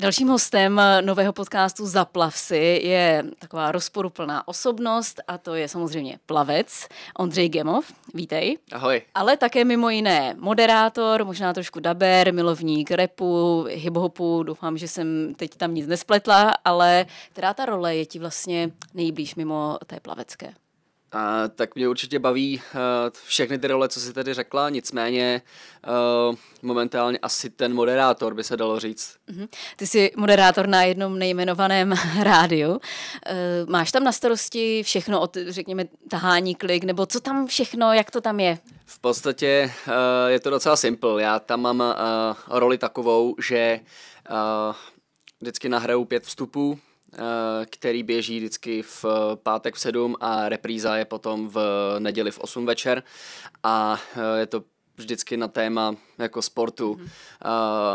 Dalším hostem eh, nového podcastu Zaplavsy je taková rozporuplná osobnost a to je samozřejmě plavec Ondřej Gemov. Vítej. Ahoj. Ale také mimo jiné moderátor, možná trošku daber, milovník repu, hiphopu. Doufám, že jsem teď tam nic nespletla, ale která ta role je ti vlastně nejblíž mimo té plavecké? A, tak mě určitě baví a, všechny ty role, co si tady řekla, nicméně a, momentálně asi ten moderátor by se dalo říct. Mhm. Ty jsi moderátor na jednom nejmenovaném rádiu. Uh, máš tam na starosti všechno od, řekněme, tahání klik, nebo co tam všechno, jak to tam je? V podstatě a, e, je to docela simple. Já tam mám a, e, roli takovou, že a, vždycky nahraju pět vstupů, Eh, který běží vždycky v eh, pátek v 7 a repríza je potom v neděli v 8 večer a eh, je to vždycky na téma jako sportu. Mm-hmm. Uh,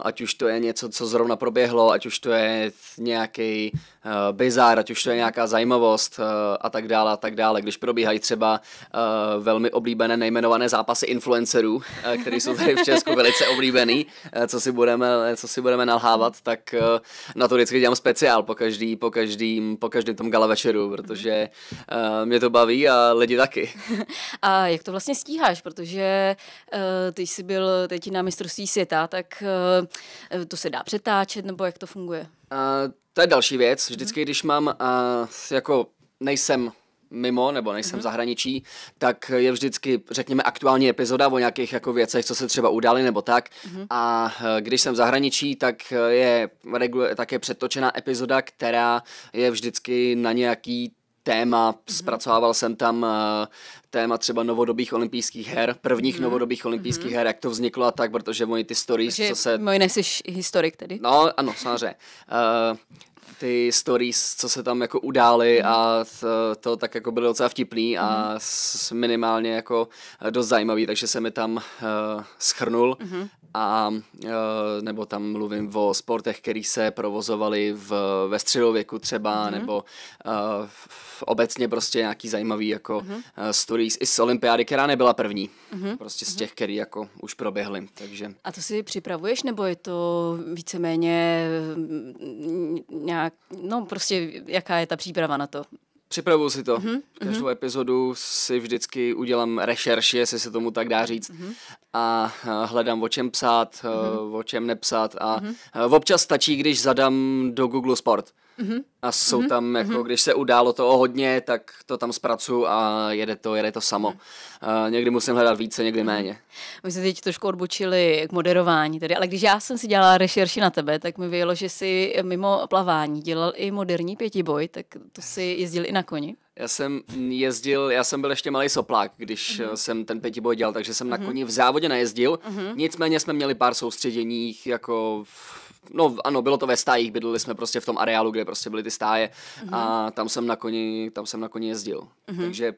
ať už to je něco, co zrovna proběhlo, ať už to je nějaký uh, bizár, ať už to je nějaká zajímavost uh, a tak dále a tak dále. Když probíhají třeba uh, velmi oblíbené nejmenované zápasy influencerů, uh, které jsou tady v Česku velice oblíbený, uh, co, si budeme, co si budeme nalhávat, tak uh, na to vždycky dělám speciál po každý, po každým, po každém tom gala večeru, protože uh, mě to baví a lidi taky. A jak to vlastně stíháš, protože uh, ty jsi byl teď na mistrovství světa, tak eh, to se dá přetáčet, nebo jak to funguje? Uh, to je další věc. Vždycky, když mám, uh, jako nejsem mimo nebo nejsem mm-hmm. zahraničí, tak je vždycky, řekněme, aktuální epizoda o nějakých jako věcech, co se třeba udály nebo tak. Mm-hmm. A eh, když jsem v zahraničí, tak eh, je tak také předtočená epizoda, která je vždycky na nějaký téma, mhm. zpracovával jsem tam eh, téma třeba novodobých olympijských her, prvních mm. novodobých mhm. olympijských mm. her, jak to vzniklo a tak, protože moje ty stories, protože co se... Moje nejsi historik tedy. No, ano, samozřejmě. Uh, ty stories, co se tam jako udály mm. a to, to tak jako bylo docela vtipný a mm. s, minimálně jako dost zajímavý, takže se mi tam uh, schrnul mm a eh, nebo tam mluvím o sportech, které se provozovaly v, ve středověku třeba, mm-hmm. nebo uh, v, obecně prostě nějaký zajímavý jako mm-hmm. uh, eh, stories i z olympiády, která nebyla první, mm-hmm. prostě z mhm. těch, mm-hmm. jako už proběhly, takže. A to si připravuješ, nebo je to víceméně mm, nějak, no prostě jaká je ta příprava na to? Připravuju si to. Mm-hmm. Každou epizodu si vždycky udělám rešerši, jestli se tomu tak dá říct. Mm-hmm. A hledám, o čem psát, mm-hmm. o čem nepsat. A mm-hmm. občas stačí, když zadám do Google Sport. Mm-hmm. A jsou mm-hmm. tam, jako mm-hmm. když se událo toho hodně, tak to tam zpracuju a jede to, jede to samo. Uh, někdy musím hledat více, někdy mm-hmm. méně. My jsme teď trošku odbočili k moderování, tedy, ale když já jsem si dělala rešerši na tebe, tak mi vyjelo, že si mimo plavání dělal i moderní pětiboj, tak to si jezdil i na koni. Já jsem jezdil, já jsem byl ještě malý soplák, když mm-hmm. jsem ten pětiboj dělal, takže jsem mm-hmm. na koni v závodě nejezdil. Mm-hmm. Nicméně jsme měli pár soustředěních jako v no ano, bylo to ve stájích, bydleli jsme prostě v tom areálu, kde prostě byly ty stáje mm-hmm. a mhm. tam jsem na koni, tam jsem na koni jezdil. Mm-hmm. Takže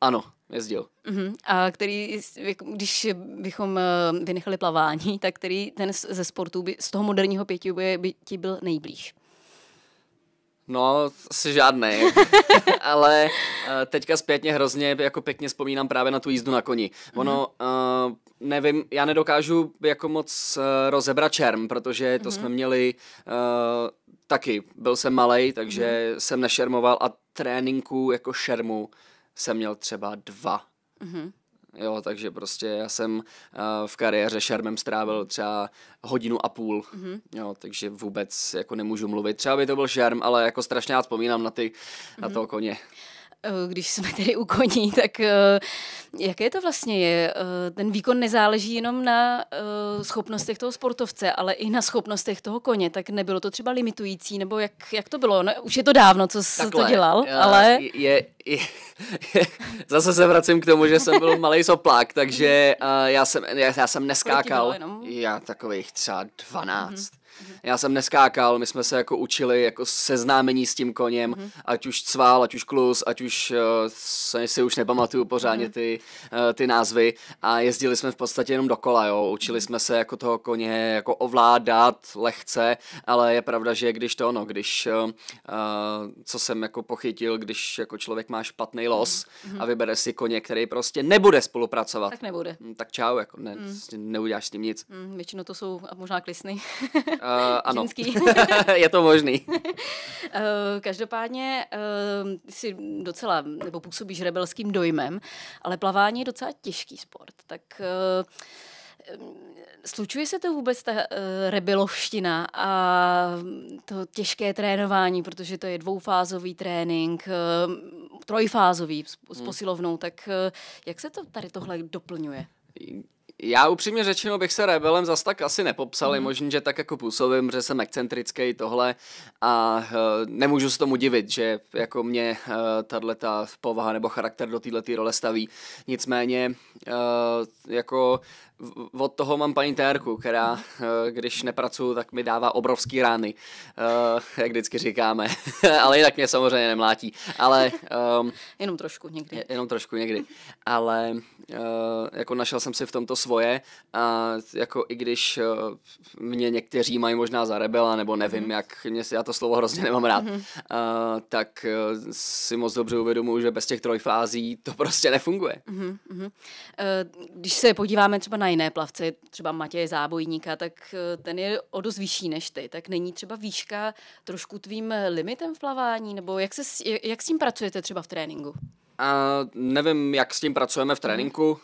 ano, jezdil. Uh-huh. A který, jako, když bychom eh, vynechali plavání, tak který ten ze sportů by, z toho moderního pěti by, by ti byl nejblíž? No, asi žádné. Ale eh, teďka zpětně hrozně jako pěkně vzpomínám právě na tu jízdu na koni. Ono, mm-hmm. uh, nevím, já nedokážu jako moc uh, rozebrat čerm, protože to mm-hmm. jsme měli uh, taky. Byl jsem malej, takže mm-hmm. jsem nešermoval a tréninku jako šermu jsem měl třeba dva. Mm-hmm. Jo, takže prostě já jsem eh, v kariéře šermem strávil třeba hodinu a půl, mm-hmm. jo, takže vůbec jako nemůžu mluvit. Třeba by to byl šerm, ale jako strašně já vzpomínám na ty, mm-hmm. na mhm. toho koně. Eh, když jsme tedy u koní, tak eh, jaké to vlastně je? Eh, ten výkon nezáleží jenom na schopnostech toho sportovce, ale i na schopnostech toho koně. Tak nebylo to třeba limitující, nebo jak, jak to bylo? No, už je to dávno, co jsi Takhle, to dělal, je, ale... Je, je, je, zase se vracím k tomu, že jsem byl malý soplák, takže mhm. já jsem, já, já jsem neskákal. Já takových třeba 12. Mhm. Já jsem neskákal, my jsme se jako učili jako seznámení s tím koněm, mm-hmm. ať už cvál, ať už klus, ať už eh, se si už nepamatuju pořádně mm-hmm. ty, eh, ty názvy a jezdili jsme v podstatě jenom dokola, jo. Učili mhm. jsme se jako toho koně jako ovládat lehce, ale je pravda, že když to ono, když uh, co jsem jako pochytil, když jako člověk má špatný mhm. los mm-hmm. a vybere si koně, který prostě nebude spolupracovat. Tak nebude. Mm, tak čau, jako ne, mm. neuděláš s tím nic. Mm, většinou to jsou možná klisny. Eh, ano. je to možný. uh, každopádně uh, eh, si docela, nebo působíš rebelským dojmem, ale plavání je docela těžký sport. Tak uh, Slučuje se to vůbec ta uh, rebelovština a to těžké trénování, protože to je dvoufázový trénink, uh, trojfázový s, s hmm. posilovnou, tak uh, jak se to tady tohle doplňuje? Já upřímně řečeno bych se rebelem zas tak asi nepopsal, mm. možný, že tak jako působím, že jsem excentrický tohle a uh, nemůžu se tomu divit, že jako mě uh, tahle ta povaha nebo charakter do této role staví. Nicméně uh, jako od toho mám paní Térku, která, eh, když nepracuju, tak mi dává obrovský rány, eh, jak vždycky říkáme. Ale jinak mě samozřejmě nemlátí. Ale, um, jenom trošku někdy. Jenom trošku někdy. Ale uh, jako našel jsem si v tomto svoje a jako i když mě někteří mají možná za rebela, nebo nevím, mm. jak mě, já to slovo hrozně nemám rád, mm. uh, tak si moc dobře uvědomuji, že bez těch trojfází to prostě nefunguje. Mm-hmm. Uh, když se podíváme třeba na jiné plavce, třeba Matěje Zábojníka, tak eh, ten je o dost vyšší než ty. Tak není třeba výška trošku tvým limitem v plavání? Nebo jak, se, jak s tím pracujete třeba v tréninku? A nevím, jak s tím pracujeme v mhm. tréninku,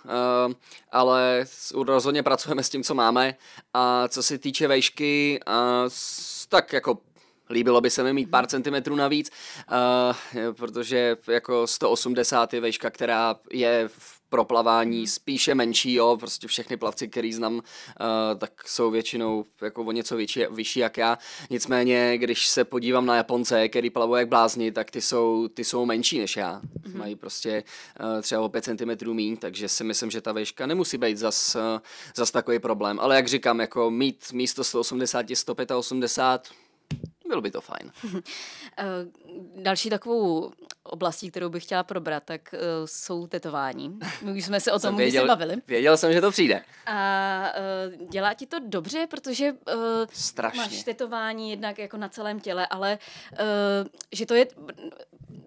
mm. ale rozhodně pracujeme s tím, co máme. A co se týče vejšky, eh, tak jako Líbilo by se mi mít mhm. pár centimetrů navíc, uh, protože jako 180 je vejška, která je v pro plavání spíše menší, jo, prostě všechny plavci, který znám, uh, tak jsou většinou jako o něco větší, vyšší jak já, nicméně když se podívám na Japonce, který plavou jak blázni, tak ty jsou, ty jsou menší než já, mm-hmm. mají prostě uh, třeba o 5 cm míň, takže si myslím, že ta vejška nemusí být zas, uh, zas takový problém, ale jak říkám, jako mít místo 180, 185, bylo by to fajn. Eh, další takovou oblastí, kterou bych chtěla probrat, tak eh, jsou tetování. My už jsme se o tom věděl, bavili. Věděl jsem, že to přijde. A eh, dělá ti to dobře, protože Strašně. máš tetování jednak jako na celém těle, ale že to je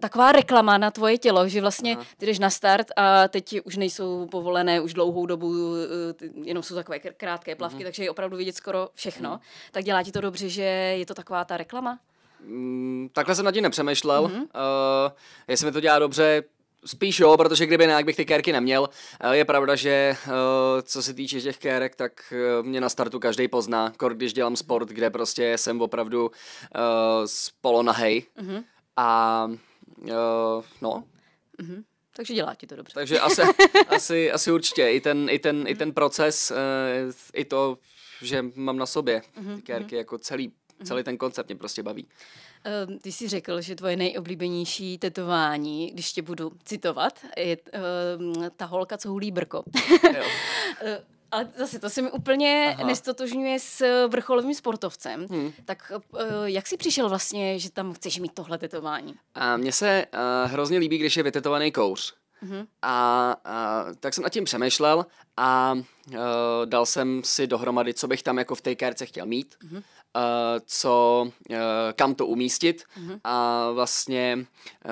taková reklama na tvoje tělo, že vlastně ty jdeš na start a teď už nejsou povolené už dlouhou dobu, eh, jenom jsou takové krátké plavky, mm. takže je opravdu vidět skoro všechno. Mm. Tak dělá ti to dobře, že je to taková ta reklama? Mm, takhle jsem nad tím nepřemýšlel. Mm. Uh, jestli mi to dělá dobře, Spíš jo, protože kdyby ne, bych ty kérky neměl. Eh, je pravda, že co se týče těch kérek, tak mě na startu každý pozná, kor když dělám sport, kde prostě jsem opravdu uh, spolonahej. Mm-hmm. A Uh, no. Mm-hmm. Takže dělá ti to dobře. Takže asi, asi, asi určitě. I ten, i ten, mm-hmm. i mhm. ten proces, uh, i to, že mám na sobě mm-hmm. ty mhm. kérky, jako celý, mhm. celý ten koncept mě prostě baví. Uh, ty jsi řekl, že tvoje nejoblíbenější tetování, když tě budu citovat, je uh, ta holka, co hulí brko. Jo. Ale zase to se mi úplně Aha. nestotožňuje s vrcholovým sportovcem. Hmm. Tak eh, jak jsi přišel vlastně, že tam chceš mít tohle tetování? A mně se uh, hrozně líbí, když je vytetovaný kouř. hmm A, a tak jsem nad tím přemýšlel a uh, dal jsem si dohromady, co bych tam jako v té kérce chtěl mít, hmm uh, co, uh, kam to umístit. Uh-huh. A vlastně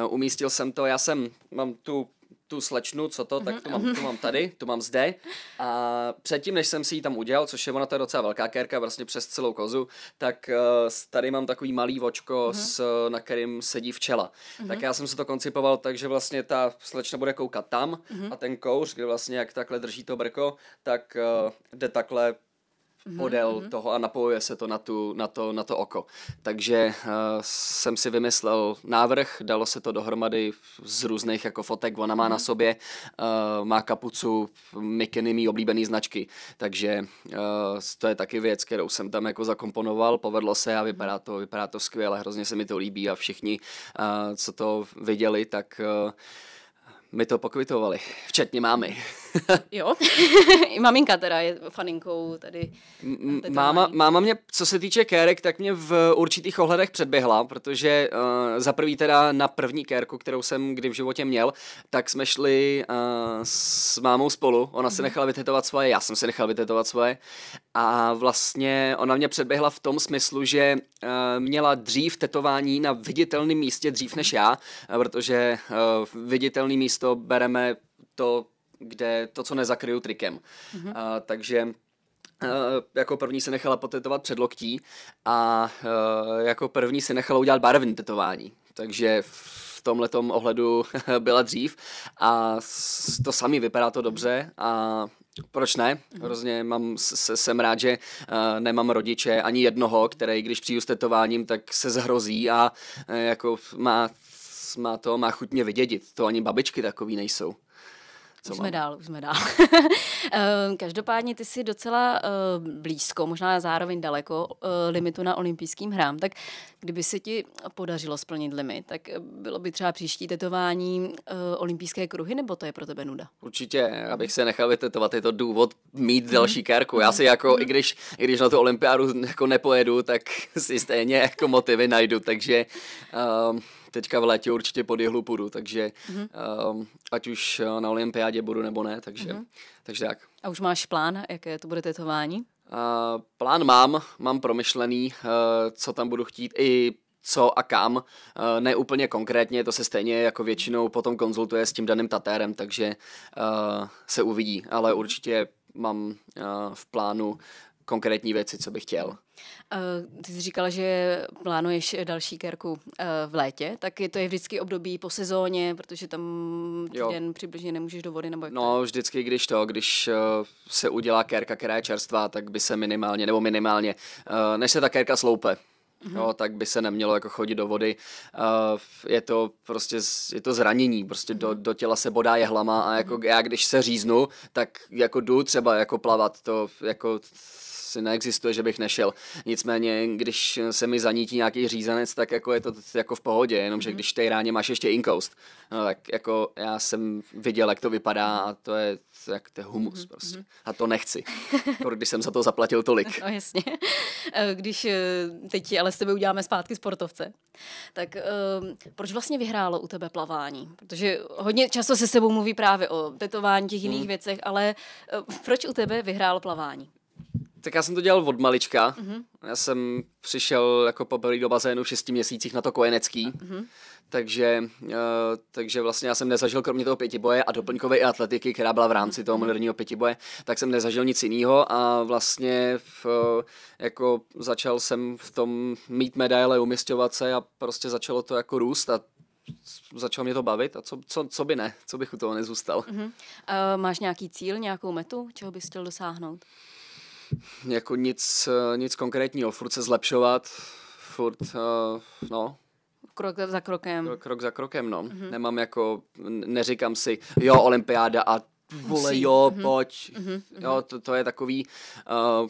uh, umístil jsem to, já jsem, mám tu tu slečnu, co to, tak mhm, to mám, mhm. to mám tady, to mám zde. A předtím, než jsem si ji tam udělal, což je ona to je docela velká kérka, vlastně přes celou kozu, tak eh, tady mám takový malý vočko, uh-huh. Mhm. s, eh, na kterým sedí včela. Uh-huh. Tak já jsem se to koncipoval tak, že vlastně ta slečna bude koukat tam uh-huh. a ten kouř, kde vlastně jak takhle drží to brko, tak uh, jde takhle model mm-hmm, mm-hmm. toho a napojuje se to na, tu, na, to, na to oko. Takže uh, jsem si vymyslel návrh, dalo se to dohromady z různých jako fotek, ona má mm-hmm. na sobě, uh, má kapucu, mikiny mý oblíbený značky, takže uh, to je taky věc, kterou jsem tam jako zakomponoval, povedlo se a vypadá to, vypadá to skvěle, hrozně se mi to líbí a všichni, uh, co to viděli, tak... Uh, my to pokvitovali, včetně mámy. jo, i maminka teda je faninkou tady. Máma, máma mě, co se týče kérek, tak mě v určitých ohledech předběhla, protože uh, za prvý teda na první kérku, kterou jsem kdy v životě měl, tak jsme šli uh, s mámou spolu, ona se mhm. nechala vytetovat svoje, já jsem se nechal vytetovat svoje a vlastně ona mě předběhla v tom smyslu, že uh, měla dřív tetování na viditelném místě dřív než já, protože uh, viditelný místo to bereme to, kde to, co nezakryju trikem. Mm-hmm. A, takže e, jako první se nechala potetovat předloktí a e, jako první se nechala udělat barevné tetování. Takže v tomhle ohledu byla dřív a to samý vypadá to dobře a proč ne? Mhm. Hrozně mám, se, jsem rád, že uh, nemám rodiče ani jednoho, který, když přijdu s tetováním, tak se zhrozí a uh, jako má má to, má chutně vydědit. To ani babičky takový nejsou. Co už jsme dál, už jsme dál. Ehm, každopádně ty jsi docela ehm, blízko, možná zároveň daleko ehm, limitu na olympijským hrám, tak kdyby se ti podařilo splnit limit, tak bylo by třeba příští tetování olympijské kruhy, nebo to je pro tebe nuda? Určitě, abych se nechal vytetovat, je to důvod mít mhm. další kárku. Já si mhm. jako, i mhm. když, i když na tu olympiádu jako nepojedu, tak si stejně jako motivy najdu, takže... Um, teďka v létě určitě pod jehlu půjdu, takže mm-hmm. um, ať už eh, na olympiádě budu nebo ne, takže, mm-hmm. takže tak. A už máš plán, jaké to bude tetování? Uh, plán mám, mám promyšlený, uh, co tam budu chtít i co a kam, eh, ne úplně konkrétně, to se stejně jako většinou potom konzultuje s tím daným tatérem, takže uh, se uvidí, ale mhm. určitě mám uh, v plánu konkrétní věci, co bych chtěl. Eh, ty jsi říkala, že plánuješ další kerku eh, v létě, tak je to je vždycky období po sezóně, protože tam týden přibližně nemůžeš do vody nebo jak No, vždycky, když to, když eh, se udělá kerka, která je čerstvá, tak by se minimálně, nebo minimálně, než se ta kerka sloupe, Mm-hmm. Jo, tak by se nemělo jako chodit do vody. Uh, je to prostě je to zranění, prostě do, mhm. do těla se bodá jehlama a jako mhm. já když se říznu, tak jako jdu třeba jako plavat, to jako asi neexistuje, že bych nešel. Nicméně, když se mi zanítí nějaký řízenec, tak jako je to jako v pohodě, jenomže mhm. když té ráně máš ještě inkoust, no tak jako já jsem viděl, jak to vypadá a to je jak to mhm, humus mhm. prostě. A to nechci, jako když jsem za to zaplatil tolik. No jasně. E, když e, teď ale s tebe uděláme zpátky sportovce, tak e, proč vlastně vyhrálo u tebe plavání? Protože hodně často se sebou mluví právě o tetování těch jiných hmm. věcech, ale proč u tebe vyhrálo plavání? Tak já jsem to dělal od malička. Mm-hmm. Já jsem přišel jako poprvé do bazénu v šesti měsících na to kojenecký. Mm-hmm. Takže, uh, takže vlastně já jsem nezažil kromě toho pětiboje a doplňkové atletiky, která byla v rámci toho mhm. moderního pětiboje, tak jsem nezažil nic jiného a vlastně v, eh, jako začal jsem v tom mít medaile, umistovat se a prostě začalo to jako růst a začalo mě to bavit a co, co, co by ne, co bych u toho nezůstal. Uh-huh. Uh, máš nějaký cíl, nějakou metu, čeho bys chtěl dosáhnout? jako nic, eh, nic konkrétního, furt se zlepšovat, furt, uh, no. Krok za krokem. Krok, krok za krokem, no. Mm-hmm. Nemám jako, neříkám si, jo, olympiáda a vole, jo, mm-hmm. pojď. Mm-hmm. Jo, mhm. to, to je takový, uh,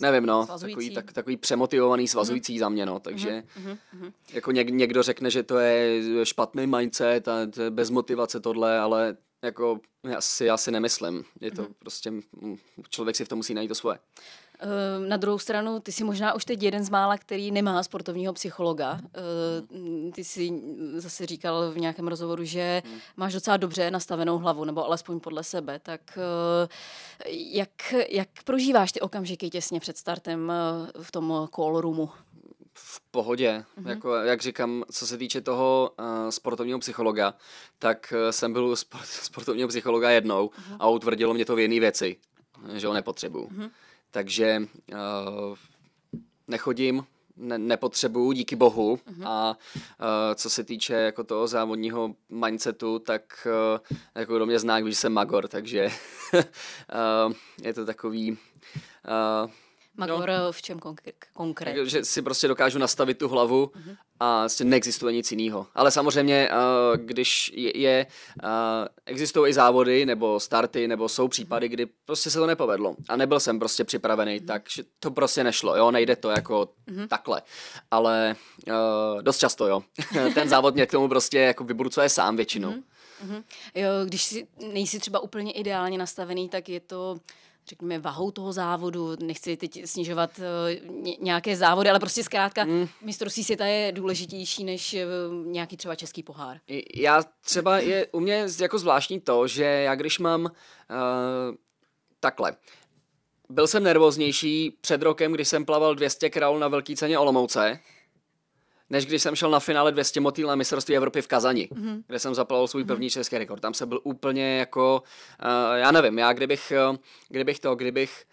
nevím, no, takový, tak, takový přemotivovaný, mhm. svazující mm-hmm. za mě, no, takže mm-hmm. jako něk, někdo řekne, že to je špatný mindset a to je bez motivace tohle, ale jako, já si, já si nemyslím. Je to mm-hmm. prostě, mm, člověk si v tom musí najít to svoje. Ehm, na druhou stranu, ty jsi možná už teď jeden z mála, který nemá sportovního psychologa. Mhm. Ehm, ty jsi zase říkal v nějakém rozhovoru, že mhm. máš docela dobře nastavenou hlavu, nebo alespoň podle sebe. Tak ehm, jak, jak prožíváš ty okamžiky těsně před startem v tom call roomu? v pohodě. Mm-hmm. Jako, jak říkám, co se týče toho uh, sportovního psychologa, tak uh, jsem byl u sport, sportovního psychologa jednou mm-hmm. a utvrdilo mě to v jiné věci, že ho nepotřebuju. Mm-hmm. Takže uh, nechodím, ne, nepotřebuju, díky bohu. Mm-hmm. A uh, co se týče jako toho závodního mindsetu, tak uh, jako kdo mě zná, když jsem magor, takže uh, je to takový... Uh, Magor no. v čem konkr- konkrétně? Že si prostě dokážu nastavit tu hlavu mm-hmm. a vlastně neexistuje nic jiného. Ale samozřejmě, eh, když je, je eh, existují i závody nebo starty, nebo jsou případy, kdy prostě se to nepovedlo a nebyl jsem prostě připravený, mm-hmm. tak to prostě nešlo, jo, nejde to jako mm-hmm. takhle. Ale eh, dost často, jo. Ten závod mě k tomu prostě jako vyburcuje sám většinou. Mm-hmm. Mm-hmm. Jo, když si, nejsi třeba úplně ideálně nastavený, tak je to řekněme, vahou toho závodu, nechci teď snižovat eh, nějaké závody, ale prostě zkrátka mm. mistrovství světa je důležitější než eh, nějaký třeba český pohár. Já třeba je u mě jako zvláštní to, že já když mám uh, takhle, byl jsem nervóznější před rokem, kdy jsem plaval 200 kraul na velký ceně Olomouce, než když jsem šel na finále 200 motýl na mistrovství Evropy v Kazani, mm-hmm. kde jsem zaplavil svůj mhm. první mm-hmm. český rekord. Tam se byl úplně jako, uh, já nevím, já kdybych, eh, kdybych to, kdybych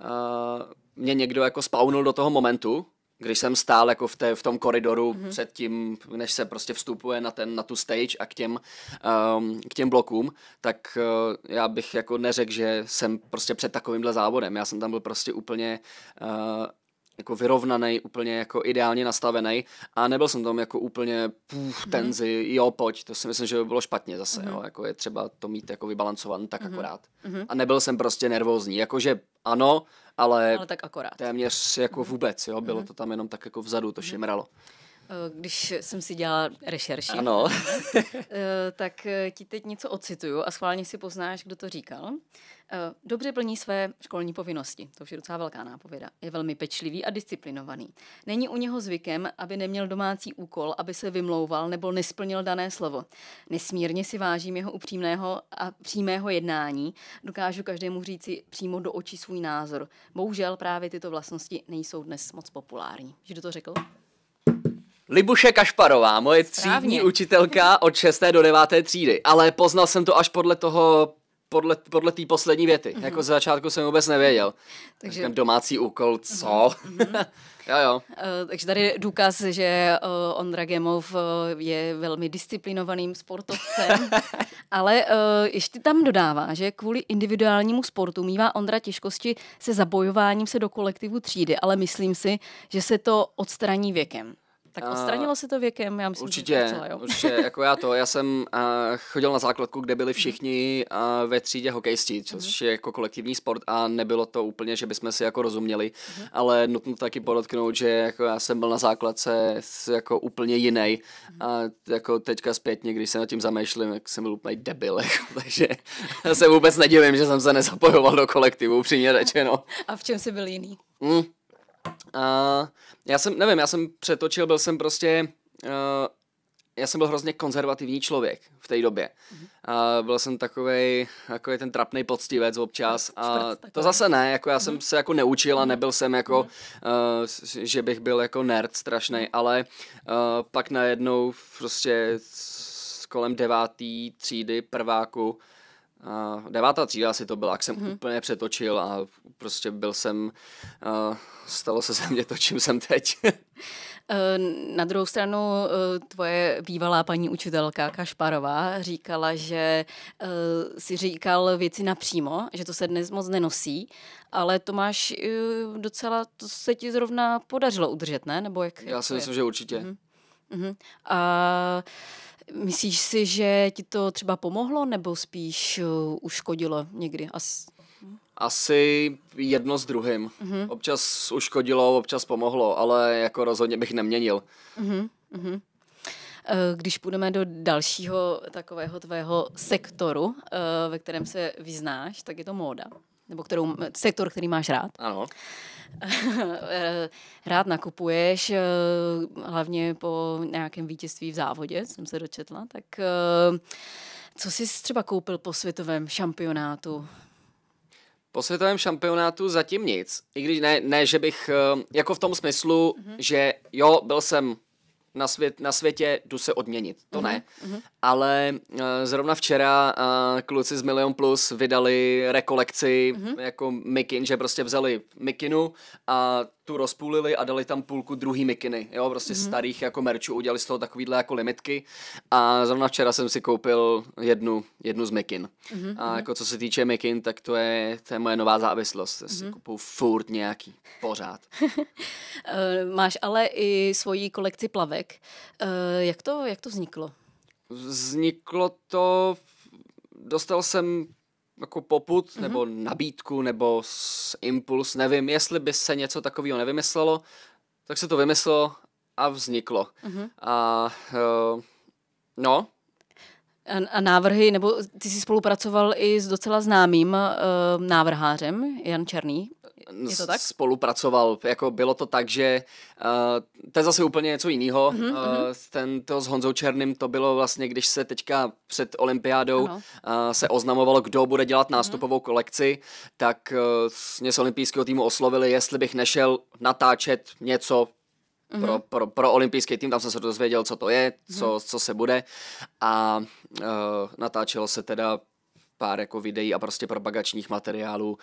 uh, mě někdo jako spawnul do toho momentu, když jsem stál jako v, té, v tom koridoru mm-hmm. před tím, než se prostě vstupuje na, ten, na tu stage a k těm, um, k těm blokům, tak uh, já bych jako neřekl, že jsem prostě před takovýmhle závodem. Já jsem tam byl prostě úplně uh, jako vyrovnaný, úplně jako ideálně nastavený a nebyl jsem tam jako úplně půf, mhm. tenzi, jo, pojď, to si myslím, že by bylo špatně zase, mm-hmm. jo, jako je třeba to mít jako vybalancovan tak mm-hmm. akorát. Mm-hmm. A nebyl jsem prostě nervózní, jakože ano, ale, ale tak akorát. téměř jako vůbec, jo, bylo mm-hmm. to tam jenom tak jako vzadu, to mm-hmm. šimralo. Eh, když jsem si dělala rešerši, ano. Eh, tak eh, ti teď něco ocituju a schválně si poznáš, kdo to říkal. Dobře plní své školní povinnosti, to už je docela velká nápověda. Je velmi pečlivý a disciplinovaný. Není u něho zvykem, aby neměl domácí úkol, aby se vymlouval nebo nesplnil dané slovo. Nesmírně si vážím jeho upřímného a přímého jednání. Dokážu každému říci přímo do očí svůj názor. Bohužel právě tyto vlastnosti nejsou dnes moc populární. Kdo to řekl? Libuše Kašparová, moje Správně. třídní učitelka od 6. do 9. třídy, ale poznal jsem to až podle toho podle, podle té poslední věty. Mm-hmm. Jako z začátku jsem vůbec nevěděl. Takže ten domácí úkol, mhm. co? Mm-hmm. jo, jo. Uh, takže tady je důkaz, že uh, Ondra Gemov uh, je velmi disciplinovaným sportovcem, ale uh, ještě tam dodává, že kvůli individuálnímu sportu mývá Ondra těžkosti se zabojováním se do kolektivu třídy, ale myslím si, že se to odstraní věkem. Tak odstranilo uh, to věkem? Já myslím, určitě, že to určitě, jako já to. Já jsem uh, chodil na základku, kde byli všichni uh, ve třídě hokejisti, což uh-huh. je jako kolektivní sport a nebylo to úplně, že bychom si jako rozuměli, uh-huh. ale nutno taky podotknout, že jako já jsem byl na základce jako úplně jiný uh-huh. Mhm. a jako teďka zpětně, když se nad tím zamýšlím, jak jsem byl úplně debil, jako, takže se vůbec nedivím, že jsem se nezapojoval do kolektivu, přímě řečeno. A v čem jsi byl jiný? Mm, a já jsem, nevím, já jsem přetočil, byl jsem prostě, uh, já jsem byl hrozně konzervativní člověk v té době. Mm-hmm. Uh, byl jsem takový jako je ten trapný poctivec občas. A to zase ne, jako já jsem mm-hmm. se jako neučil a mhm. nebyl jsem jako, mm-hmm. uh, že bych byl jako nerd strašný, ale uh, pak najednou prostě kolem devátý třídy prváku a devátá třída asi to byla, jak jsem mm-hmm. úplně přetočil a prostě byl jsem, uh, stalo se ze mě to, čím jsem teď. Eh, na druhou stranu eh, tvoje bývalá paní učitelka Kašparová říkala, že eh, si říkal věci napřímo, že to se dnes moc nenosí, ale to máš docela, to se ti zrovna podařilo udržet, ne? Nebo jak, Já si myslím, že určitě. Mm-hmm. Mm-hmm. A myslíš si, že ti to třeba pomohlo nebo spíš eh, uškodilo někdy? As... Asi jedno s druhým. Mm-hmm. Občas uškodilo, občas pomohlo, ale jako rozhodně bych neměnil. Mm-hmm. mm-hmm. Eh, když půjdeme do dalšího takového tvého sektoru, eh, ve kterém se vyznáš, tak je to móda nebo kterou, sektor, který máš rád. Ano. rád nakupuješ, eh, hlavně po nějakém vítězství v závodě, jsem se dočetla, tak eh, co jsi třeba koupil po světovém šampionátu? Po světovém šampionátu zatím nic, i když ne, ne že bych, eh, jako v tom smyslu, mm-hmm. že jo, byl jsem na, svět, na světě jdu se odměnit, to ne. Mm-hmm. Ale uh, zrovna včera uh, kluci z Milion Plus vydali rekolekci mm-hmm. jako mikin, že prostě vzali mikinu a tu rozpůlili a dali tam půlku druhý mikiny, jo, prostě mm-hmm. starých jako merčů, udělali z toho takovýhle jako limitky a zrovna včera jsem si koupil jednu, jednu z mikin. Mm-hmm. A mhm. jako co se týče mikin, tak to je, to je moje nová závislost, já si mm-hmm. kupuju furt nějaký, pořád. Eh, máš ale i svoji kolekci plavek, Češek. Eh, jak to, jak to vzniklo? Vzniklo to, dostal jsem jako poput, mm-hmm. nebo nabídku, nebo impuls, nevím, jestli by se něco takového nevymyslelo, tak se to vymyslelo a vzniklo. Mm-hmm. A uh, no, a návrhy, nebo ty jsi spolupracoval i s docela známým uh, návrhářem, Jan Černý. Je to tak? spolupracoval. Jako bylo to tak, že uh, to je zase úplně něco jiného. Mm-hmm. Eh, uh, tento s Honzou Černým to bylo vlastně, když se teďka před olympiádou uh, se oznamovalo, kdo bude dělat mhm. nástupovou mm-hmm. kolekci, tak uh, mě z olympijského týmu oslovili, jestli bych nešel natáčet něco Mm-hmm. Pro, pro, pro olympijský tým, tam jsem se dozvěděl, co to je, co, mm-hmm. co se bude a uh, natáčelo se teda pár jako videí a prostě propagačních materiálů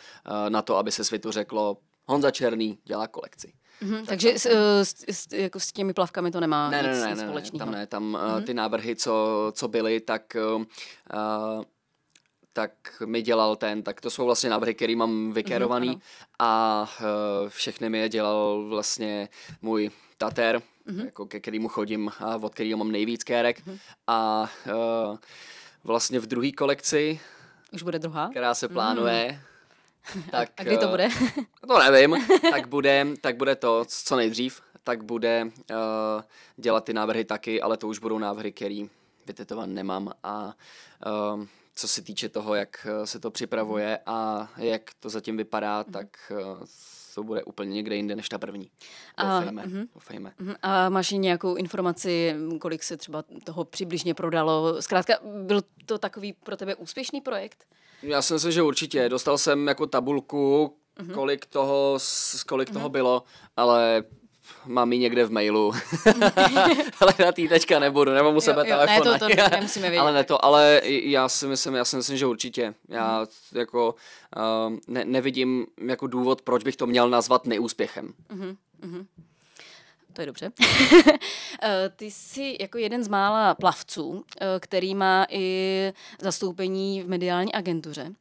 eh, na to, aby se světu řeklo, Honza Černý dělá kolekci. Mm-hmm, tak takže s, eh, s, s, jako s těmi plavkami to nemá ne, nic, ne, ne, nic společného. Ne, tam ne, tam mm-hmm. ty návrhy, co, co byly, tak uh, tak mi dělal ten, tak to jsou vlastně návrhy, které mám vykerovaný mm-hmm, a uh, všechny mi je dělal vlastně můj tater, mm-hmm. jako ke kterému chodím a od kterého mám nejvíc kérek mm-hmm. a uh, vlastně v druhé kolekci už bude druhá? Která se plánuje. Mm. Tak, a kdy to eh, bude? To no, nevím. Tak bude, tak bude to co nejdřív. Tak bude uh, dělat ty návrhy taky, ale to už budou návrhy, který vytetovan nemám. A uh, co se týče toho, jak se to připravuje a jak to zatím vypadá, mm. tak uh, to bude úplně někde jinde než ta první. Doufejme. Uh, doufejme. Uh, a máš nějakou informaci, kolik se třeba toho přibližně prodalo? Zkrátka, byl to takový pro tebe úspěšný projekt? Já si myslím, že určitě. Dostal jsem jako tabulku, mhm. kolik toho, kolik toho bylo, ale mám ji někde v mailu. na tý tečka nebudu, nemám u sebe jo, jo, telefon. Ne, to, to, to nemusíme vědět. Ale ne to, ale já si myslím, já si myslím, že určitě. Já hmm. jako uh, ne, nevidím jako důvod, proč bych to měl nazvat neúspěchem. hmm Mm-hmm. To je dobře. Eh, ty jsi jako jeden z mála plavců, eh, který má i zastoupení v mediální agentuře.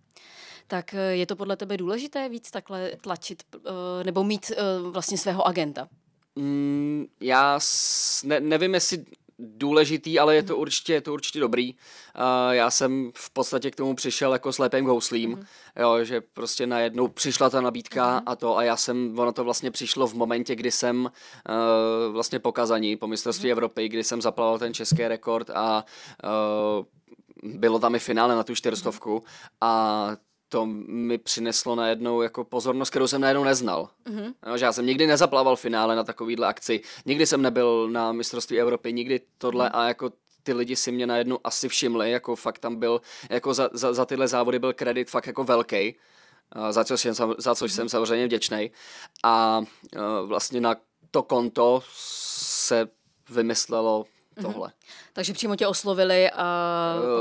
Tak eh, je to podle tebe důležité víc takhle tlačit nebo mít vlastně svého agenta? Mm, já s, ne, nevím, jestli důležitý, ale je to určitě, je to určitě dobrý. Uh, já jsem v podstatě k tomu přišel jako slepým houslím, mm. jo, že prostě najednou přišla ta nabídka mm. a to a já jsem, ono to vlastně přišlo v momentě, kdy jsem uh, vlastně pokazaní po mistrovství mm. Evropy, kdy jsem zaplaval ten český rekord a uh, bylo tam i finále na tu čtyřstovku a to mi přineslo najednou jako pozornost, kterou jsem najednou neznal. Mm-hmm. No, že já jsem nikdy nezaplaval finále na takovýhle akci, nikdy jsem nebyl na mistrovství Evropy, nikdy tohle mm-hmm. a jako ty lidi si mě najednou asi všimli, jako fakt tam byl, jako za, za, za tyhle závody byl kredit fakt jako velký, za což jsem, za což mm-hmm. jsem samozřejmě vděčný. A e, vlastně na to konto se vymyslelo tohle. Mm-hmm. Takže přímo tě oslovili a,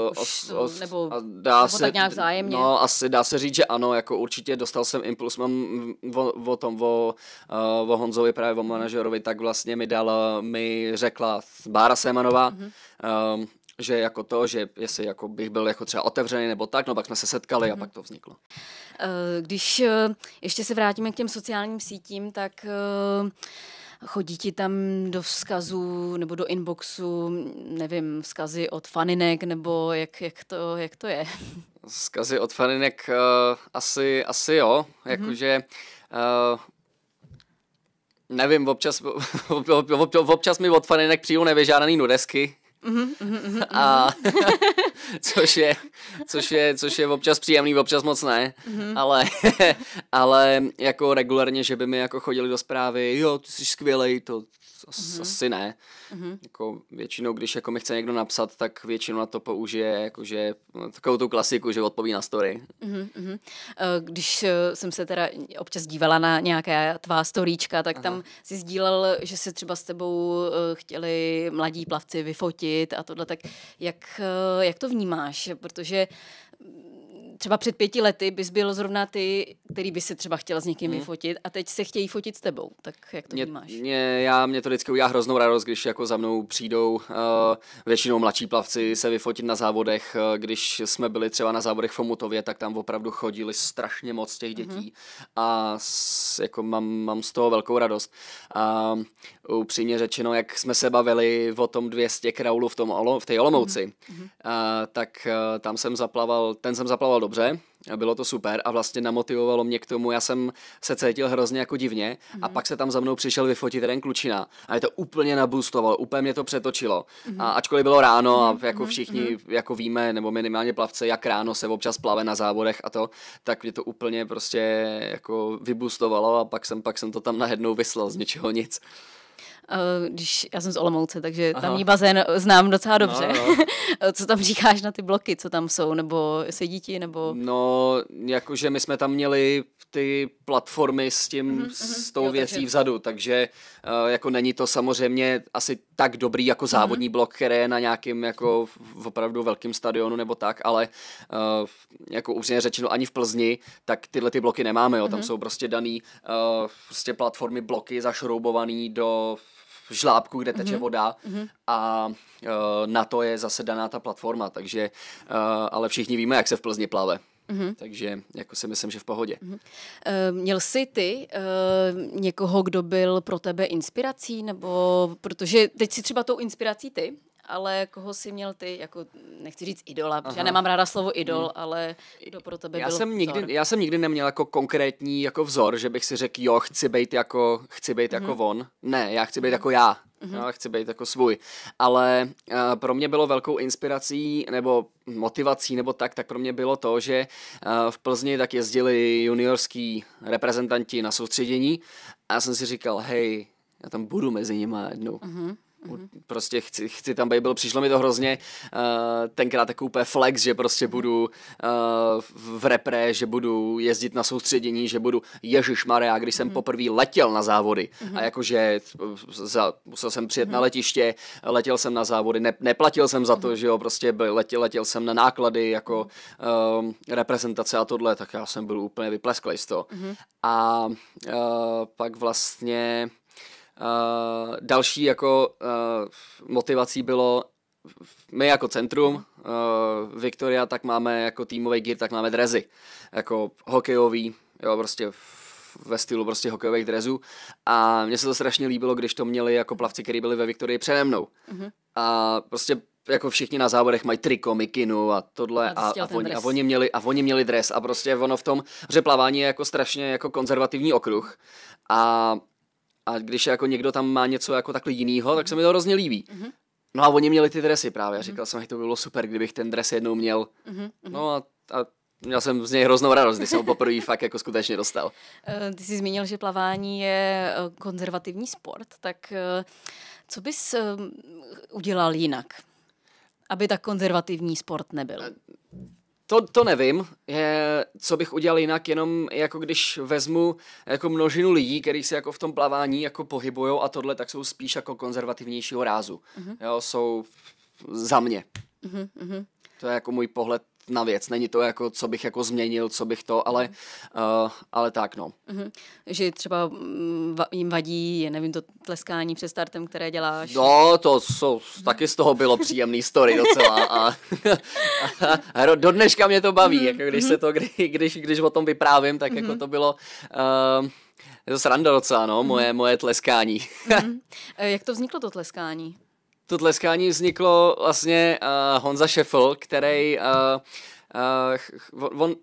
uh, už, os, os, nebo, a dá nebo se, tak nějak vzájemně? No, asi dá se říct, že ano, jako určitě dostal jsem impuls, mám o, o tom, o, eh, o Honzovi, právě o manažerovi, tak vlastně mi dala, mi řekla Bára Semanová, mm-hmm. um, že jako to, že jestli jako bych byl jako třeba otevřený nebo tak, no pak jsme se setkali mm-hmm. a mhm. pak to vzniklo. Eh, když eh, ještě se vrátíme k těm sociálním sítím, tak uh, Chodí ti tam do vzkazů nebo do inboxu, nevím, vzkazy od faninek nebo jak, jak, to, jak to je? Vzkazy od faninek uh, asi, asi jo, mhm. jakože mm-hmm. uh, Nevím, občas, občas mi od faninek přijdu nevyžádaný nudesky, Mm-hmm, mm-hmm, mm-hmm. A, mm-hmm. což, je, což, je, což je občas příjemný, občas moc ne, mm-hmm. ale, ale jako regulárně, že by mi jako chodili do zprávy, jo, ty jsi skvělej, to, mm-hmm. asi ne. Mm-hmm. Jako většinou, když jako mi chce někdo napsat, tak většinou na to použije jakože no, takovou tu klasiku, že odpoví na story. Mm-hmm. Když eh, jsem se teda občas dívala na nějaké tvá storíčka, tak Aha. tam si sdílel, že se třeba s tebou eh, chtěli mladí plavci vyfotit a tohle, tak jak, jak to vnímáš? Protože třeba před pěti lety bys byl zrovna ty, který by se třeba chtěl s někým hmm. vyfotit a teď se chtějí fotit s tebou. Tak jak to mě, vnímáš? Mě, já, mě to vždycky udělá hroznou radost, když jako za mnou přijdou uh, většinou mladší plavci se vyfotit na závodech. Eh, když jsme byli třeba na závodech v Omutově, tak tam opravdu chodili strašně moc těch mhm. dětí hmm. a s, jako mám, mám z toho velkou radost. A upřímně řečeno, jak jsme se bavili o tom 200 kraulu v, tom, v té Olomouci, hmm. uh, tak uh, tam jsem zaplaval, ten jsem zaplaval do dobře, bylo to super a vlastně namotivovalo mě k tomu, já jsem se cítil hrozně jako divně mm-hmm. a mhm. pak se tam za mnou přišel vyfotit jeden klučina a je to úplně nabustovalo, úplně mě to přetočilo. Mm-hmm. A mhm. ačkoliv bylo ráno a mhm, jako všichni mm-hmm. jako víme, nebo minimálně plavce, jak ráno se občas plave na závodech a to, tak mě to úplně prostě jako vybustovalo a pak jsem, pak jsem to tam najednou vyslal z ničeho nic. Eh, když já jsem z Olomouce, takže Aha. tamní bazén znám docela no, dobře. No, no. co tam říkáš na ty bloky, co tam jsou, nebo sedí ti, nebo... No, jakože my jsme tam měli ty platformy s tím, mm-hmm, s mhm. tou jo, věcí takže... vzadu, takže uh, jako není to samozřejmě asi tak dobrý jako mhm. závodní mm-hmm. blok, který je na nějakým jako v opravdu velkým stadionu nebo tak, ale uh, jako úplně řečeno ani v Plzni, tak tyhle ty bloky nemáme, jo, tam mm-hmm. jsou prostě daný uh, prostě platformy, bloky zašroubovaný do v žlábku, kde teče mm-hmm. voda mm-hmm. a uh, na to je zase daná ta platforma, takže, uh, ale všichni víme, jak se v Plzni plave. Mm-hmm. Takže jako si myslím, že v pohodě. Mm-hmm. E, měl jsi ty e, někoho, kdo byl pro tebe inspirací? Nebo protože teď si třeba tou inspirací ty, ale koho jsi měl ty, jako nechci říct idola, protože Aha. já nemám ráda slovo hmm. idol, hmm. ale kdo pro tebe já byl jsem nikdy, vzor? Já jsem nikdy neměl jako konkrétní jako vzor, že bych si řekl, jo, chci být jako, chci být hmm. jako mhm. on. Ne, já chci být hmm. jako já. Mm-hmm. No, chci být jako svůj. Ale uh, pro mě bylo velkou inspirací nebo motivací nebo tak, tak pro mě bylo to, že uh, v Plzni tak jezdili juniorský reprezentanti na soustředění a já jsem si říkal, hej, já tam budu mezi nimi jednou. Mm-hmm. Mm-hmm. Prostě chci, chci tam být, přišlo mi to hrozně uh, tenkrát takový úplně flex, že prostě budu uh, v repre, že budu jezdit na soustředění, že budu Ježíš Maria, když jsem mm-hmm. poprvé letěl na závody mm-hmm. a mhm. jakože eh, za, musel jsem přijet mm-hmm. na mhm. letiště, letěl jsem na závody, ne, neplatil jsem za to, mm-hmm. že jo, prostě byl, letěl, letěl jsem na náklady jako um, reprezentace a tohle, tak já jsem byl úplně vyplesklý z toho. Mm-hmm. A uh, pak vlastně Eh, další jako uh, motivací bylo my jako centrum, uh, eh, Victoria, tak máme jako týmový gear, tak máme drezy, jako hokejový, jo, prostě ve stylu prostě hokejových drezů a mně se to strašně líbilo, když to měli jako plavci, kteří byli ve Viktorii přede mnou. Mm-hmm. A prostě jako všichni na závodech mají triko, mikinu a tohle a, a, a, oni, a, oni měli, a oni měli dres a prostě ono v tom, že plavání je jako strašně jako konzervativní okruh a a když jako někdo tam má něco jako takhle jinýho, tak se mi to hrozně líbí. Mm-hmm. No a oni měli ty dresy právě. A mhm. říkal mm-hmm. jsem, že to by bylo super, kdybych ten dres jednou měl. Mm-hmm. No a, a Měl jsem z něj hroznou radost, když jsem ho poprvé fakt jako skutečně dostal. Eh, ty jsi zmínil, že plavání je eh, konzervativní sport, tak eh, co bys udělal jinak, aby tak konzervativní sport nebyl? To, to nevím, je, co bych udělal jinak, jenom jako když vezmu jako množinu lidí, kteří se jako v tom plavání jako pohybují a tohle, tak jsou spíš jako konzervativnějšího rázu. Uh-huh. Jo, jsou za mě. uh-huh. To je jako můj pohled na věc. Není to jako, co bych jako změnil, co bych to, ale, uh, ale tak no. Mm-hmm. Že třeba mm, jim vadí, nevím, to tleskání před startem, které děláš. No, to jsou, taky z toho bylo příjemný story docela a, a, a do dneška mě to baví, mm-hmm. jako když mhm. se to, kdy, když, když o tom vyprávím, tak mm-hmm. jako mhm. to bylo... Uh, je to sranda docela, no, moje, mm. moje tleskání. mm. Jak to vzniklo, to tleskání? To tleskání vzniklo vlastně uh, Honza Šefl, který uh, uh, on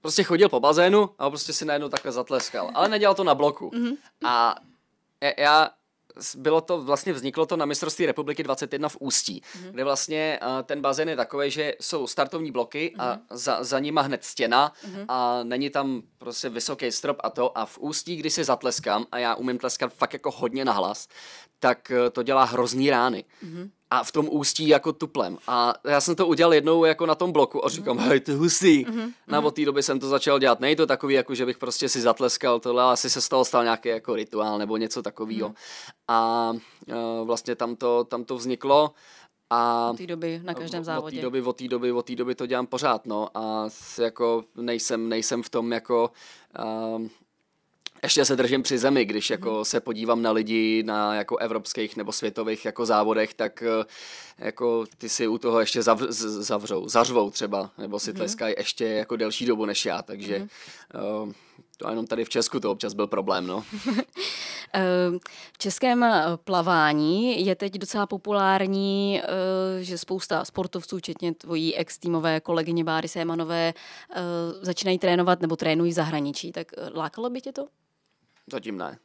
prostě chodil po bazénu a prostě si najednou takhle zatleskal. Ale nedělal to na bloku. Mm-hmm. A já bylo to, vlastně vzniklo to na mistrovství republiky 21 v Ústí, mm-hmm. kde vlastně uh, ten bazén je takový, že jsou startovní bloky a mm-hmm. za, za nima hned stěna mm-hmm. a není tam prostě vysoký strop a to a v Ústí, když si zatleskám a já umím tleskat fakt jako hodně nahlas, tak eh, to dělá hrozný rány. Mm-hmm. A v tom ústí jako tuplem. A já jsem to udělal jednou jako na tom bloku a říkám, mm-hmm. hej, ty husí. Mm-hmm. No, mhm. Na od té doby jsem to začal dělat. Není to takový, jako že bych prostě si zatleskal tohle, ale asi se z toho stal nějaký jako rituál nebo něco takového. Mm-hmm. A uh, vlastně tam to, tam to vzniklo. A od té doby na každém závodě. Od té doby, od té doby, od té doby to dělám pořád, no. A jako nejsem, nejsem v tom jako uh, ještě se držím při zemi, když jako mhm. se podívám na lidi na jako evropských nebo světových jako závodech, tak eh, jako ty si u toho ještě zav, zavřou, zařvou třeba, nebo si mhm. tleskají ještě jako delší dobu než já, takže mm-hmm. uh, to jenom tady v Česku to občas byl problém, no. Eh, v českém plavání je teď docela populární, že spousta sportovců, včetně tvojí ex-týmové kolegyně Báry Sémanové, začínají trénovat nebo trénují v zahraničí. Tak lákalo by tě to? Zatím ne.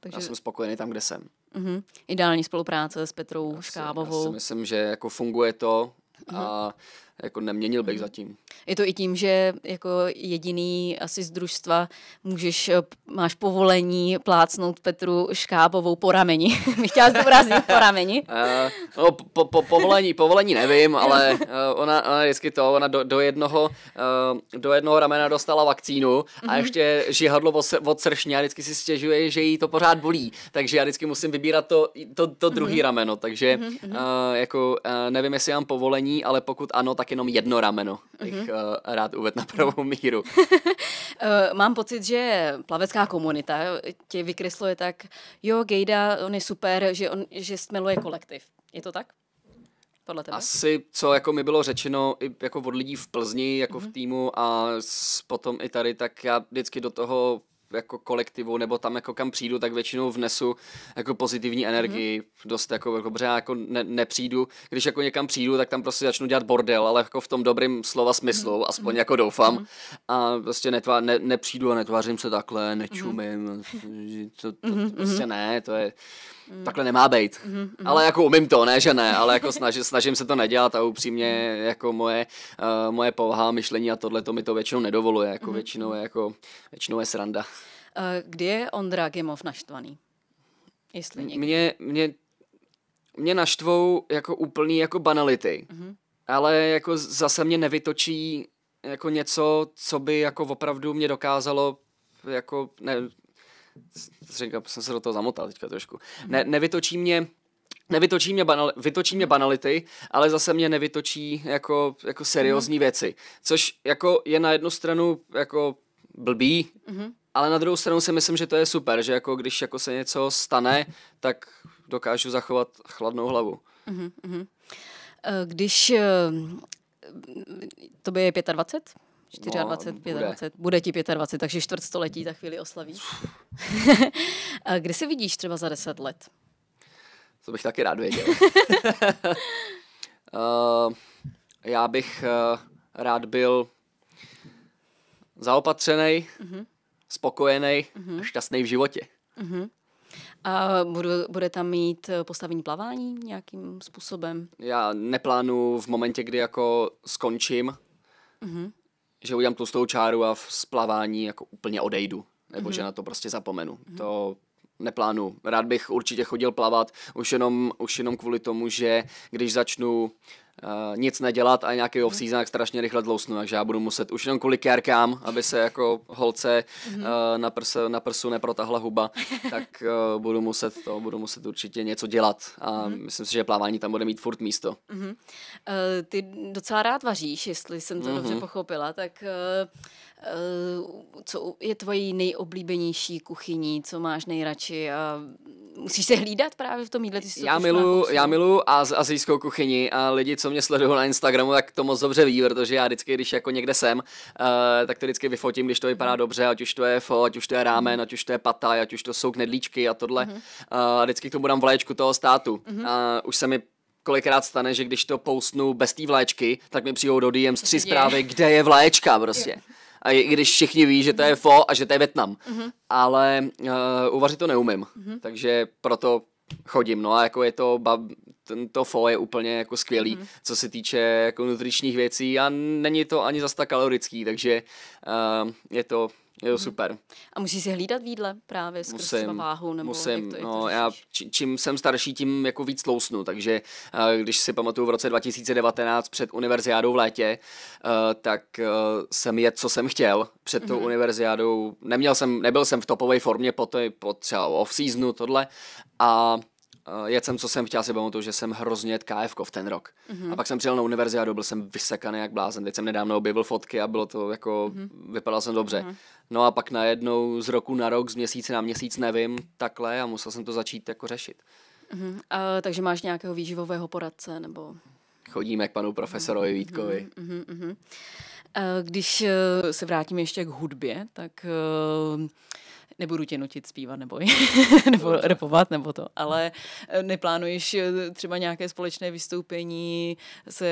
Takže... Já jsem spokojený tam, kde jsem. Uh-huh. Ideální spolupráce s Petrou já Škábovou. já si myslím, že jako funguje to uh-huh. a mhm jako neměnil bych hmm. zatím. Je to i tím, že jako jediný asi z družstva můžeš, eh, máš povolení plácnout Petru Škábovou po rameni. Bych chtěla zdůraznit po rameni. Uh, no, po, po, povolení, povolení nevím, ale uh, ona, ona vždycky to, ona do, do, jednoho, uh, do jednoho ramena dostala vakcínu a mhm. ještě žihadlo od, od sršně a vždycky si stěžuje, že jí to pořád bolí. Takže já vždycky musím vybírat to, to, to druhý mhm. rameno, takže uh, jako uh, nevím, jestli mám povolení, ale pokud ano, tak tak jenom jedno rameno, bych mm-hmm. uh, eh, rád uvedl na pravou mhm. míru. Eh, mám pocit, že plavecká komunita tě vykresluje tak, jo, Gejda, on je super, že, on, že smeluje kolektiv. Je to tak? podle tebe? Asi, co jako mi bylo řečeno i jako od lidí v Plzni, jako mm-hmm. v mhm. týmu a s, potom i tady, tak já vždycky do toho jako kolektivu nebo tam jako kam přijdu, tak většinou vnesu jako pozitivní energii, mm-hmm. dost jako, jako dobře, jako ne, nepřijdu, když jako někam přijdu, tak tam prostě začnu dělat bordel, ale jako v tom dobrým slova smyslu, mm-hmm. aspoň jako doufám mm-hmm. a prostě netvá, ne, nepřijdu a netvářím se takhle, nečumím, mm-hmm. to, to, to, to mm-hmm. prostě mhm. ne, to je mm. takhle nemá být. Mm, mm. Ale jako umím to, ne, že ne, ale jako snažím, snažím se to nedělat a upřímně jako moje, uh, moje povaha, myšlení a tohle to mi to většinou nedovoluje, jako mm. většinou, mhm. je, jako, většinou je sranda. Eh, kdy je Ondra Gimov naštvaný? Jestli někdy. Mě, mě, mě naštvou jako úplný jako banality, mm-hmm. ale jako zase mě nevytočí jako něco, co by jako opravdu mě dokázalo jako ne, říkal, jsem se do toho zamotal teďka trošku. Ne, nevytočí mě Nevytočí mě, banal, vytočí mě banality, ale zase mě nevytočí jako, jako seriózní mm. věci. Což jako je na jednu stranu jako blbý, mm-hmm. ale na druhou stranu si myslím, že to je super, že jako když jako se něco stane, tak dokážu zachovat chladnou hlavu. Mm-hmm. Když eh, to by je 25? 24, no, 25, bude. 20, bude ti 25, takže čtvrtstoletí za chvíli oslaví. Kde se vidíš třeba za 10 let? To bych taky rád věděl. uh, já bych uh, rád byl zaopatřený, uh-huh. Mhm. spokojený uh-huh. Mhm. a šťastný v životě. Uh-huh. A budu, bude tam mít eh, postavení plavání nějakým způsobem? Já neplánu v momentě, kdy jako skončím, mm-hmm že udělám tlustou čáru a v splavání jako úplně odejdu, nebo mm-hmm. že na to prostě zapomenu. Mm-hmm. To neplánu. Rád bych určitě chodil plavat, už jenom, už jenom kvůli tomu, že když začnu Eh, nic nedělat a nějaký mhm. off-season jak strašně rychle dlousnu, takže já budu muset už jenom kvůli kérkám, aby se jako holce mhm. eh, na, prse, na prsu neprotahla huba, tak eh, budu muset to, budu muset určitě něco dělat a mhm. myslím si, že plávání tam bude mít furt místo. Uh, ty docela rád vaříš, jestli jsem to dobře pochopila, tak uh, Eh, co je tvojí nejoblíbenější kuchyní, co máš nejradši a musíš se hlídat právě v tom jídle. Já milu, já a az, azijskou kuchyni a lidi, co mě sledují na Instagramu, tak to moc dobře ví, protože já vždycky, když jako někde jsem, uh, tak to vždycky vyfotím, když to vypadá dobře, ať už to je fo, ať už to je rámen, mhm. ať už to je pata, ať už to jsou knedlíčky a tohle. Uh-huh. Uh, vždycky k tomu dám vlaječku toho státu. Uh-huh. Uh, už se mi kolikrát stane, že když to postnu bez té vlaječky, tak mi přijou do DM tři zprávy, kde je vlaječka prostě a i když všichni ví, že to je pho a že to je Větnam. Mm-hmm. Ale uh, uvařit to neumím, mm-hmm. takže proto chodím, no a jako je to, bab, to fo je úplně jako skvělý, mm. co se týče jako nutričních věcí a není to ani zas tak kalorický, takže uh, je to je to mhm. super. A musíš si hlídat výdle právě skrz musím, třeba váhu? Nebo musím, jak to, jak no to já či, čím jsem starší, tím jako víc tlousnu, takže eh, když si pamatuju v roce 2019 před univerziádou v létě, eh, tak eh, jsem je, co jsem chtěl před tou mm-hmm. univerziádou. Neměl jsem, nebyl jsem v topové formě po, té, po třeba off-seasonu tohle a Eh, jet jsem, co jsem chtěl, si pamatuju, že jsem hrozně jet KF v ten rok. Mm-hmm. A pak jsem přijel na univerzitu, byl jsem vysekaný jak blázen. Teď jsem nedávno objevil fotky a bylo to jako, mm-hmm. vypadal jsem dobře. Mm-hmm. No a pak najednou z roku na rok, z měsíce na měsíc, nevím, takhle a musel jsem to začít jako řešit. Mm-hmm. A, takže máš nějakého výživového poradce nebo... Chodíme k panu profesorovi mhm. Vítkovi. Mm-hmm, mm-hmm. Když eh, se vrátím ještě k hudbě, tak Nebudu tě nutit zpívat nebo, nebo repovat nebo to, ale eh, neplánuješ eh, třeba nějaké společné vystoupení se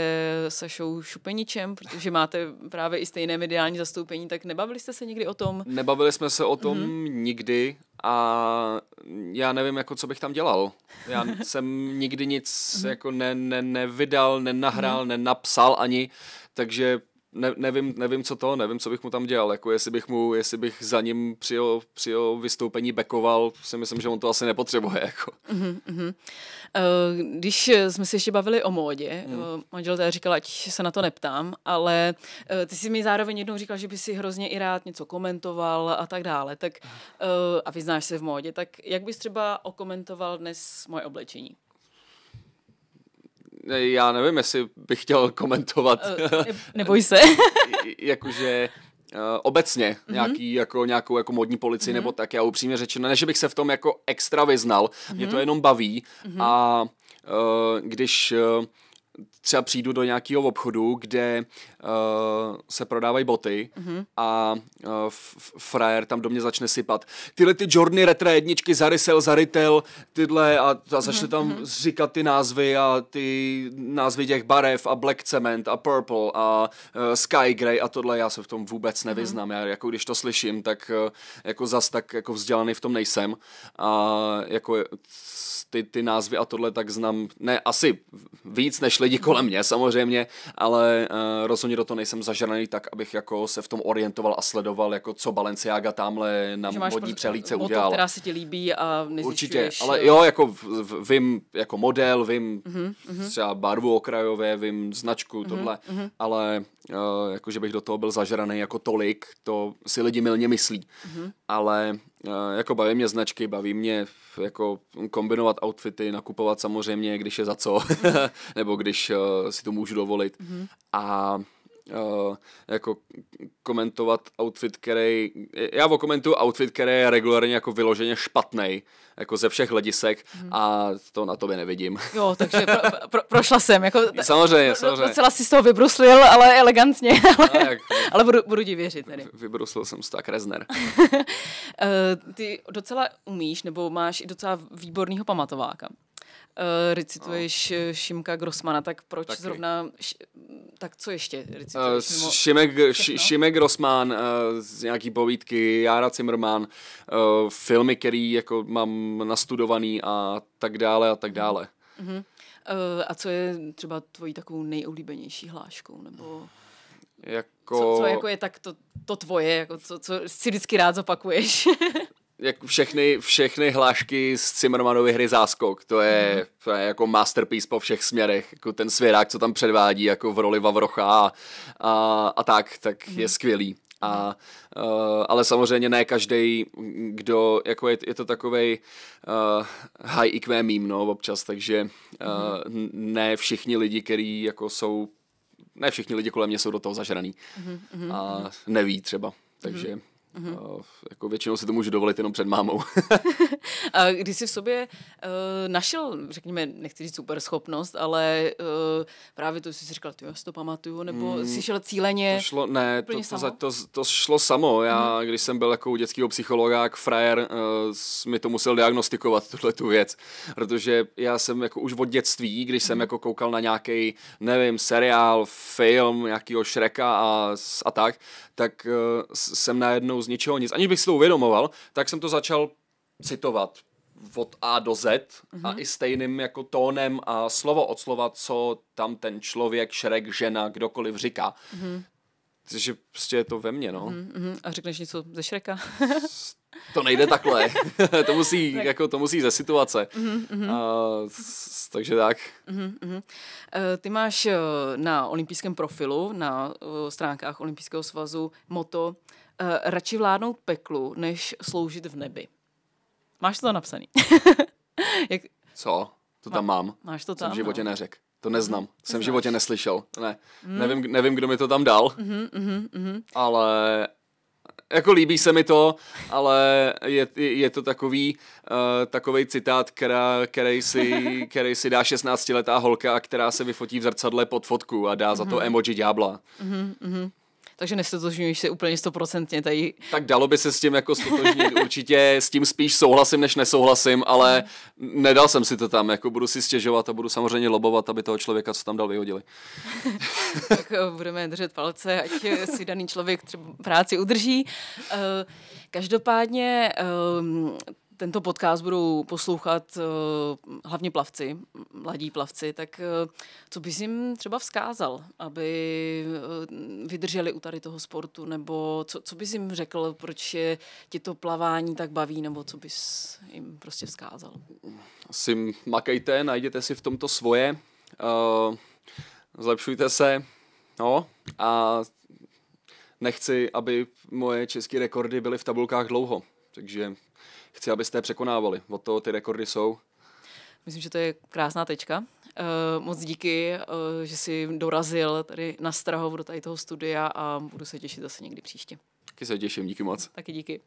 Sašou Šupeničem, protože máte právě i stejné mediální zastoupení, tak nebavili jste se někdy o tom? Nebavili jsme se o tom mm-hmm. nikdy a já nevím, jako co bych tam dělal. Já jsem nikdy nic mhm. jako ne, ne, nevydal, nenahrál, mm-hmm. nenapsal ani, takže ne, nevím, nevím, co to, nevím, co bych mu tam dělal, jako jestli bych mu, jestli bych za ním při jeho, při vystoupení bekoval, si myslím, že on to asi nepotřebuje, jako. Mm-hmm. Když jsme se ještě bavili o módě, mm. Uh, manželka říkala, ať se na to neptám, ale eh, ty jsi mi zároveň jednou říkal, že by si hrozně i rád něco komentoval a tak dále, tak a vyznáš se v módě, tak jak bys třeba okomentoval dnes moje oblečení? já nevím, jestli bych chtěl komentovat. Eh, eh, neboj se. Jakože Uh, obecně mm-hmm. nějaký, jako, nějakou jako modní policii mm-hmm. nebo tak, já upřímně řečeno, ne, že bych se v tom jako extra vyznal, mm-hmm. mě to mhm. jenom baví mm-hmm. a uh, když uh, třeba přijdu do nějakého obchodu, kde uh, se prodávají boty mm-hmm. a uh, frajer tam do mě začne sypat. Tyhle ty Jordany Retra jedničky, zarysel zarytel, tyhle a, a mhm, začne mm-hmm. tam mhm. říkat ty názvy a ty názvy těch barev a Black Cement a Purple a uh, Sky Grey a tohle. Já se v tom vůbec mhm. nevyznám. Mm-hmm. Já jako když to slyším, tak uh, jako zas tak jako vzdělaný v tom nejsem. A jako ty, ty názvy a tohle tak znám, ne asi víc než lidi kolem mě samozřejmě, ale uh, rozhodně do toho nejsem zažraný tak, abych jako se v tom orientoval a sledoval, jako co Balenciaga tamhle na modní přehlídce prostě udělal. která se ti líbí a Určitě, ale eh, jo, jako v, v, vím jako model, vím mm-hmm, uh-huh, třeba barvu okrajové, vím značku, mm-hmm, uh-huh, tohle, mm-hmm. Uh-huh. ale uh, jako, že bych do toho byl zažraný jako tolik, to si lidi milně myslí. Mm-hmm. Ale Eh, jako baví mě značky, baví mě jako kombinovat outfity, nakupovat samozřejmě, když je za co, nebo když uh, si to můžu dovolit. Mm-hmm. A Uh, jako komentovat outfit, který, já komentuju outfit, který je regulárně jako vyloženě špatný, jako ze všech hledisek hmm. a to na tobě nevidím. Jo, takže pro, pro, prošla jsem, jako samozřejmě, samozřejmě. Docela si z toho vybruslil, ale elegantně, no, ale, no, jak, ale budu, budu ti věřit Tady. Vybruslil jsem se tak Rezner. Eh, ty docela umíš, nebo máš i docela výborného pamatováka uh, recituješ no. Eh, Šimka Grossmana, tak proč Taky. zrovna, š, tak co ještě recituješ? Uh, eh, Šimek, š, Šimek Grossman, uh, z nějaký povídky, Jára Zimmerman, uh, filmy, který jako mám nastudovaný a tak dále a tak mhm. dále. Uh-huh. Uh, a co je třeba tvojí takovou nejoblíbenější hláškou, nebo... Jako... Co, co jako je tak to, to tvoje, jako co, co si vždycky rád zopakuješ? jak všechny, všechny hlášky z Cimmermanovy hry Záskok, to je, mm. to je jako masterpiece po všech směrech, jako ten svěrák, co tam předvádí jako v roli Vavrocha a, a, a tak, tak mm. je mhm. skvělý. A, uh, ale samozřejmě ne každý, kdo, jako je, je to takový uh, high IQ meme, no, občas, takže uh, ne všichni lidi, kteří jako jsou, ne všichni lidi kolem mě jsou do toho zažraný. Mm. A neví třeba, takže... Mm Uh-huh. Uh, jako většinou si to můžu dovolit jenom před mámou. a když jsi v sobě uh, našel, řekněme, nechci říct super schopnost, ale uh, právě to jsi si říkal, ty já si to pamatuju, nebo mm, jsi šel cíleně? To šlo, ne, to, to, to, to, to šlo samo. Já, uh-huh. když jsem byl jako u dětského psychologa, jak frajer, uh, mi to musel diagnostikovat, tuhle tu věc, protože já jsem jako už od dětství, když jsem uh jsem jako koukal na nějaký, nevím, seriál, film, nějakýho šreka a, a tak, tak uh, jsem najednou z ničeho nic, aniž bych si to uvědomoval, tak jsem to začal citovat od A do Z mm-hmm. a mhm. i stejným jako tónem a slovo od slova, co tam ten člověk, šrek, žena, kdokoliv říká. Mm-hmm. Takže prostě je to ve mně, no. Mm-hmm. A řekneš něco ze Šreka? to nejde takhle. to, musí, tak. jako, to musí ze situace. Mm-hmm. A, s, takže tak. Mm-hmm. Ty máš eh, na olympijském profilu, na eh, stránkách Olympijského svazu moto uh, radši vládnout peklu, než sloužit v nebi. Máš to napsaný. Jak... Co? To tam mám. Máš to tam? No. Mhm. Jsem v životě neřekl. To neznám. Hmm, Jsem v životě neslyšel. Ne. Hmm. Nevím, nevím, kdo mi to tam dal. Hmm, hmm, hmm. Ale jako líbí se mi to, ale je, je to takový uh, takovej citát, který, si, který si dá 16-letá holka, která se vyfotí v zrcadle pod fotku a dá za to mhm. emoji ďábla. Mm-hmm takže nestotožňuješ se úplně stoprocentně tady. Tak dalo by se s tím jako stotožnit určitě, s tím spíš souhlasím, než nesouhlasím, ale mhm. nedal jsem si to tam, jako budu si stěžovat a budu samozřejmě lobovat, aby toho člověka, co tam dal, vyhodili. tak eh, budeme držet palce, ať eh, si daný člověk třeba práci udrží. Eh, každopádně ehm, tento podcast budou poslouchat eh, hlavně plavci, mladí plavci, tak eh, co bys jim třeba vzkázal, aby eh, vydrželi u tady toho sportu, nebo co, co bys jim řekl, proč je ti to plavání tak baví, nebo co bys jim prostě vzkázal? Asi makejte, najděte si v tomto svoje, zlepšujte se, no, a nechci, aby moje české rekordy byly v tabulkách dlouho. Takže chci, abyste je překonávali. Od toho ty rekordy jsou. Myslím, že to je krásná tečka. Uh, moc díky, uh, že jsi dorazil tady na Strahov do tady toho studia a budu se těšit zase někdy příště. Taky se těším, díky moc. Taky díky.